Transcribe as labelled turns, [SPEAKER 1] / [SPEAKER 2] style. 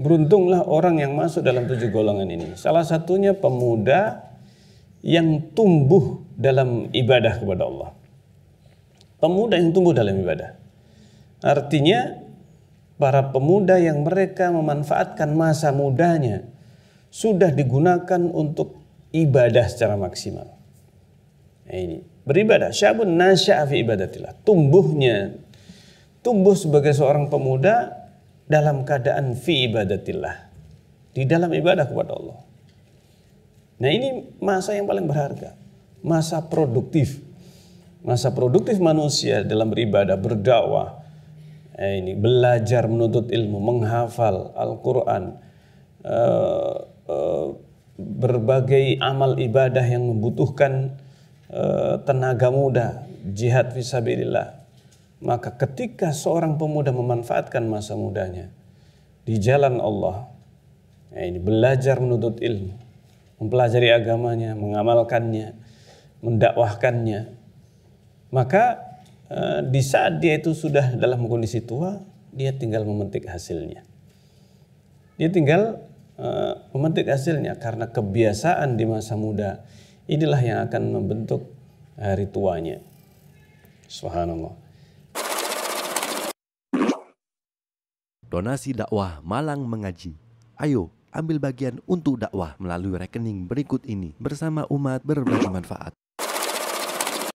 [SPEAKER 1] Beruntunglah orang yang masuk dalam tujuh golongan ini. Salah satunya pemuda yang tumbuh dalam ibadah kepada Allah. Pemuda yang tumbuh dalam ibadah. Artinya para pemuda yang mereka memanfaatkan masa mudanya sudah digunakan untuk ibadah secara maksimal. Nah, ini beribadah. Syabun nasya fi ibadatillah. Tumbuhnya tumbuh sebagai seorang pemuda dalam keadaan fi ibadatillah. Di dalam ibadah kepada Allah. Nah ini masa yang paling berharga. Masa produktif. Masa produktif manusia dalam beribadah, berdakwah. Eh, ini belajar menuntut ilmu, menghafal Al-Quran. Eh, eh, berbagai amal ibadah yang membutuhkan eh, tenaga muda, jihad sabillillah. Maka ketika seorang pemuda memanfaatkan masa mudanya di jalan Allah, ya ini belajar menuntut ilmu, mempelajari agamanya, mengamalkannya, mendakwahkannya, maka eh, di saat dia itu sudah dalam kondisi tua, dia tinggal memetik hasilnya. Dia tinggal eh, memetik hasilnya karena kebiasaan di masa muda inilah yang akan membentuk hari tuanya. Subhanallah.
[SPEAKER 2] donasi dakwah Malang mengaji. Ayo, ambil bagian untuk dakwah melalui rekening berikut ini bersama umat berbagi manfaat.